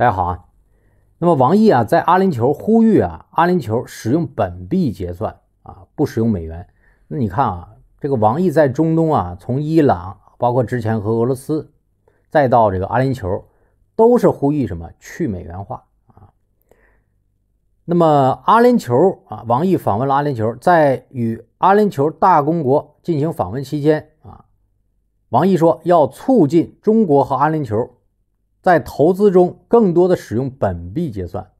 大家好啊，那么王毅啊，在阿联酋呼吁啊，阿联酋使用本币结算啊，不使用美元。那你看啊，这个王毅在中东啊，从伊朗，包括之前和俄罗斯，再到这个阿联酋，都是呼吁什么去美元化啊。那么阿联酋啊，王毅访问了阿联酋，在与阿联酋大公国进行访问期间啊，王毅说要促进中国和阿联酋。在投资中，更多的使用本币结算。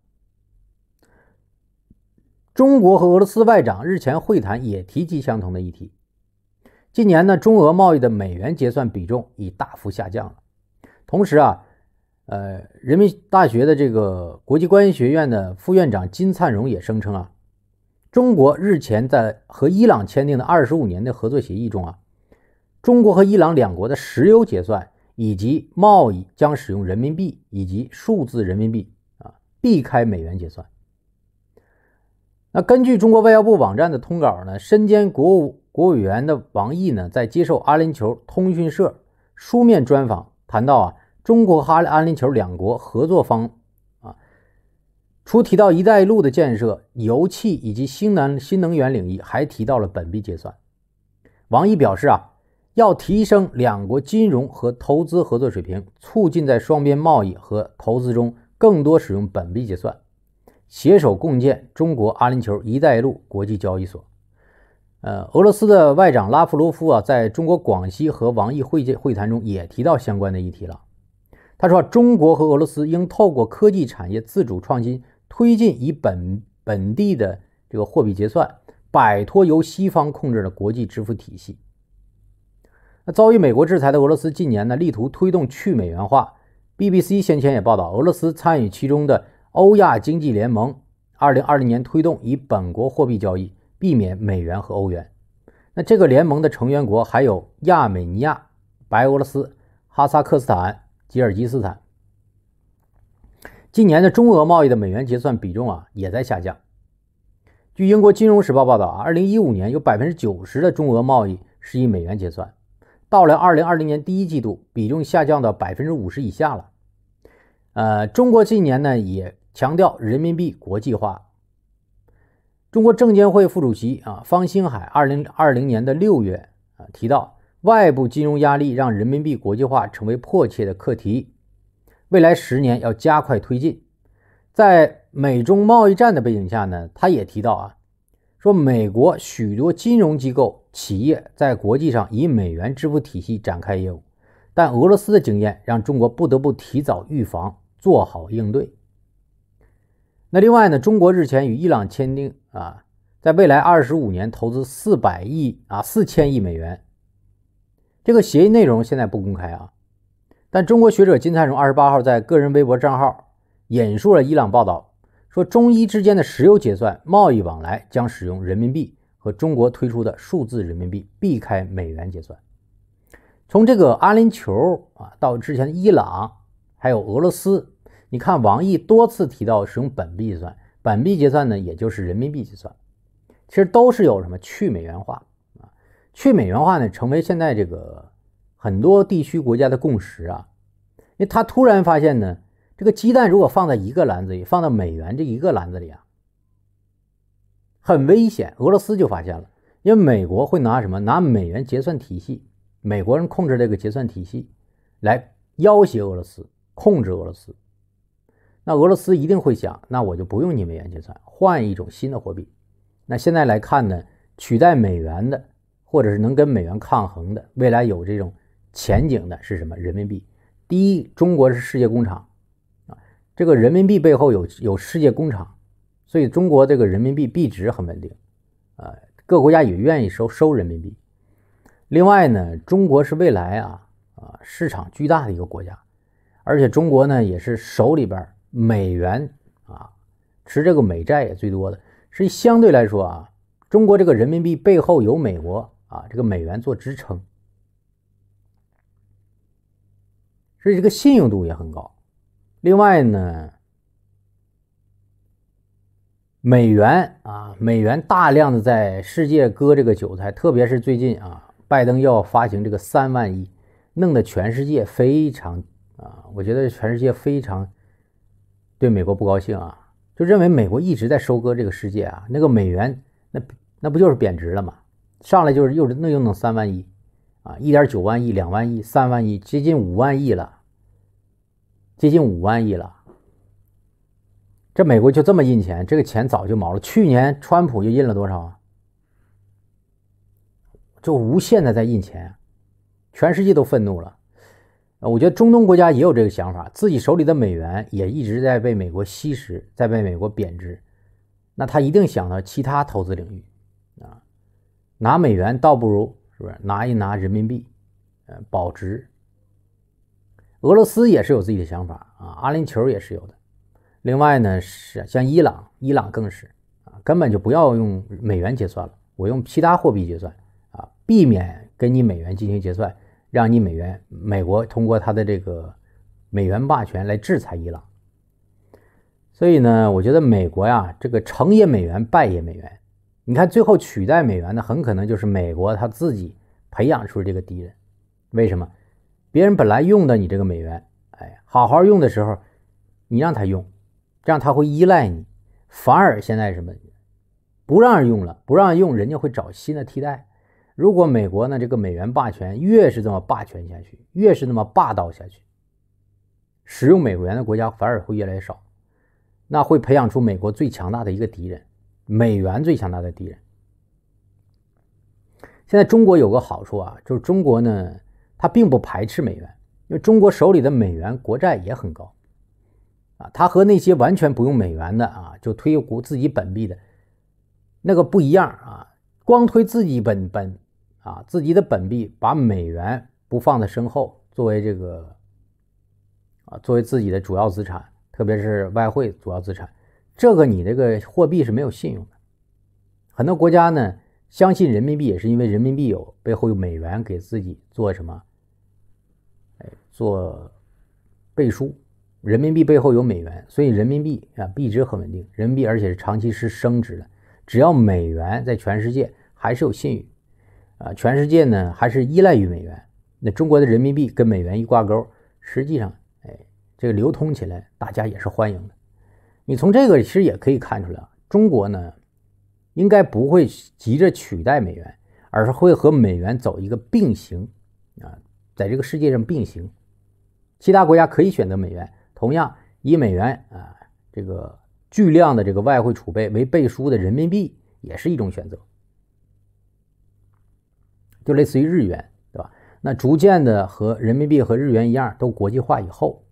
中国和俄罗斯外长日前会谈也提及相同的议题。近年呢，中俄贸易的美元结算比重已大幅下降了。同时啊，呃，人民大学的这个国际关系学院的副院长金灿荣也声称啊，中国日前在和伊朗签订的二十五年的合作协议中啊，中国和伊朗两国的石油结算。以及贸易将使用人民币以及数字人民币啊，避开美元结算。那根据中国外交部网站的通稿呢，身兼国务国务员的王毅呢，在接受阿联酋通讯社书面专访，谈到啊，中国和阿联酋两国合作方啊，除提到“一带一路”的建设、油气以及新能新能源领域，还提到了本币结算。王毅表示啊。要提升两国金融和投资合作水平，促进在双边贸易和投资中更多使用本币结算，携手共建中国阿联酋“一带一路”国际交易所。呃，俄罗斯的外长拉夫罗夫啊，在中国广西和王毅会见会谈中也提到相关的议题了。他说，中国和俄罗斯应透过科技产业自主创新，推进以本本地的这个货币结算，摆脱由西方控制的国际支付体系。遭遇美国制裁的俄罗斯近年呢，力图推动去美元化。BBC 先前也报道，俄罗斯参与其中的欧亚经济联盟，二零二零年推动以本国货币交易，避免美元和欧元。那这个联盟的成员国还有亚美尼亚、白俄罗斯、哈萨克斯坦、吉尔吉斯坦。近年的中俄贸易的美元结算比重啊，也在下降。据英国金融时报报道啊，二零一五年有百分之九十的中俄贸易是以美元结算。到了二零二零年第一季度，比重下降到百分之五十以下了。呃，中国近年呢也强调人民币国际化。中国证监会副主席啊方兴海，二零二零年的六月啊提到，外部金融压力让人民币国际化成为迫切的课题，未来十年要加快推进。在美中贸易战的背景下呢，他也提到啊。说美国许多金融机构企业在国际上以美元支付体系展开业务，但俄罗斯的经验让中国不得不提早预防，做好应对。那另外呢？中国日前与伊朗签订啊，在未来二十五年投资四百亿啊四千亿美元。这个协议内容现在不公开啊，但中国学者金灿荣二十八号在个人微博账号引述了伊朗报道。说，中伊之间的石油结算、贸易往来将使用人民币和中国推出的数字人民币，避开美元结算。从这个阿联酋啊，到之前的伊朗，还有俄罗斯，你看王毅多次提到使用本币结算，本币结算呢，也就是人民币结算，其实都是有什么去美元化啊？去美元化呢，成为现在这个很多地区国家的共识啊，因为他突然发现呢。这个鸡蛋如果放在一个篮子里，放在美元这一个篮子里啊，很危险。俄罗斯就发现了，因为美国会拿什么拿美元结算体系，美国人控制这个结算体系，来要挟俄罗斯，控制俄罗斯。那俄罗斯一定会想，那我就不用你美元结算，换一种新的货币。那现在来看呢，取代美元的，或者是能跟美元抗衡的，未来有这种前景的是什么？人民币。第一，中国是世界工厂。这个人民币背后有有世界工厂，所以中国这个人民币币值很稳定，呃，各国家也愿意收收人民币。另外呢，中国是未来啊啊市场巨大的一个国家，而且中国呢也是手里边美元啊持这个美债也最多的，所以相对来说啊，中国这个人民币背后有美国啊这个美元做支撑，所以这个信用度也很高。另外呢，美元啊，美元大量的在世界割这个韭菜，特别是最近啊，拜登要发行这个三万亿，弄得全世界非常啊，我觉得全世界非常对美国不高兴啊，就认为美国一直在收割这个世界啊，那个美元那那不就是贬值了吗？上来就是又那又弄三万亿啊，一点九万亿、两万亿、三万亿，接近五万亿了。接近五万亿了，这美国就这么印钱，这个钱早就毛了。去年川普就印了多少啊？就无限的在印钱，全世界都愤怒了。我觉得中东国家也有这个想法，自己手里的美元也一直在被美国吸食，在被美国贬值，那他一定想到其他投资领域啊，拿美元倒不如是不是拿一拿人民币，呃，保值。俄罗斯也是有自己的想法啊，阿联酋也是有的。另外呢，是像伊朗，伊朗更是啊，根本就不要用美元结算了，我用其他货币结算啊，避免跟你美元进行结算，让你美元美国通过他的这个美元霸权来制裁伊朗。所以呢，我觉得美国呀，这个成也美元，败也美元。你看，最后取代美元的很可能就是美国他自己培养出这个敌人。为什么？别人本来用的你这个美元，哎，好好用的时候，你让他用，这样他会依赖你；，反而现在什么，不让人用了，不让用，人家会找新的替代。如果美国呢，这个美元霸权越是这么霸权下去，越是那么霸道下去，使用美元的国家反而会越来越少，那会培养出美国最强大的一个敌人，美元最强大的敌人。现在中国有个好处啊，就是中国呢。他并不排斥美元，因为中国手里的美元国债也很高，啊，他和那些完全不用美元的啊，就推股自己本币的那个不一样啊，光推自己本本啊，自己的本币把美元不放在身后作为这个，啊，作为自己的主要资产，特别是外汇主要资产，这个你这个货币是没有信用的。很多国家呢，相信人民币也是因为人民币有背后有美元给自己做什么。做背书，人民币背后有美元，所以人民币啊币值很稳定，人民币而且是长期是升值的。只要美元在全世界还是有信誉，啊，全世界呢还是依赖于美元。那中国的人民币跟美元一挂钩，实际上，哎，这个流通起来大家也是欢迎的。你从这个其实也可以看出来，中国呢应该不会急着取代美元，而是会和美元走一个并行啊。在这个世界上并行，其他国家可以选择美元，同样以美元啊这个巨量的这个外汇储备为背书的人民币也是一种选择，就类似于日元，对吧？那逐渐的和人民币和日元一样，都国际化以后，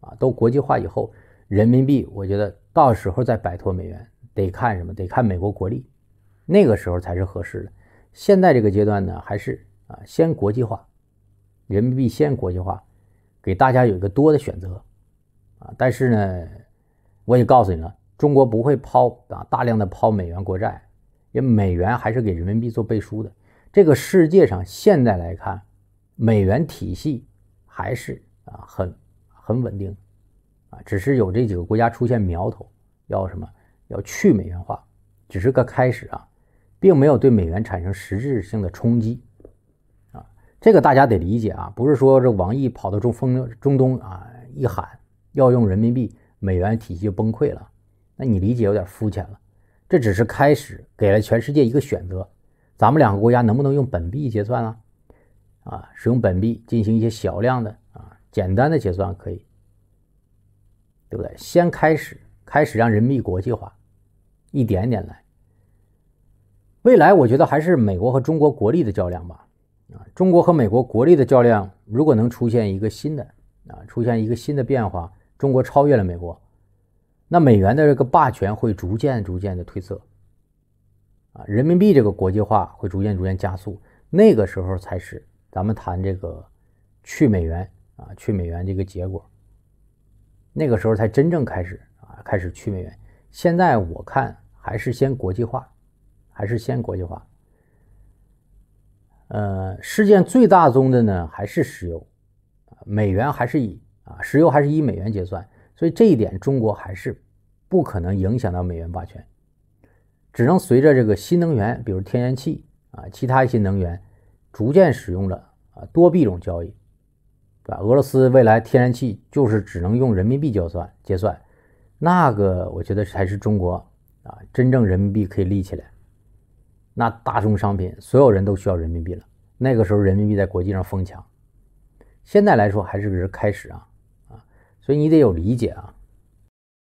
啊，都国际化以后，人民币我觉得到时候再摆脱美元，得看什么？得看美国国力，那个时候才是合适的。现在这个阶段呢，还是啊先国际化。人民币现国际化，给大家有一个多的选择，啊，但是呢，我也告诉你了，中国不会抛啊大量的抛美元国债，因为美元还是给人民币做背书的。这个世界上现在来看，美元体系还是啊很很稳定，啊，只是有这几个国家出现苗头，要什么要去美元化，只是个开始啊，并没有对美元产生实质性的冲击。这个大家得理解啊，不是说这王毅跑到中风中东啊一喊要用人民币，美元体系就崩溃了。那你理解有点肤浅了，这只是开始，给了全世界一个选择，咱们两个国家能不能用本币结算啊？啊，使用本币进行一些小量的啊简单的结算可以，对不对？先开始，开始让人民币国际化，一点点来。未来我觉得还是美国和中国国力的较量吧。啊，中国和美国国力的较量，如果能出现一个新的啊，出现一个新的变化，中国超越了美国，那美元的这个霸权会逐渐逐渐的褪色。啊，人民币这个国际化会逐渐逐渐加速，那个时候才是咱们谈这个去美元啊，去美元这个结果。那个时候才真正开始啊，开始去美元。现在我看还是先国际化，还是先国际化。呃，事件最大宗的呢还是石油，美元还是以啊石油还是以美元结算，所以这一点中国还是不可能影响到美元霸权，只能随着这个新能源，比如天然气啊，其他一些能源逐渐使用了啊多币种交易，啊，俄罗斯未来天然气就是只能用人民币交算结算，那个我觉得才是中国啊真正人民币可以立起来。那大宗商品，所有人都需要人民币了。那个时候，人民币在国际上疯抢。现在来说，还是开始啊啊！所以你得有理解啊。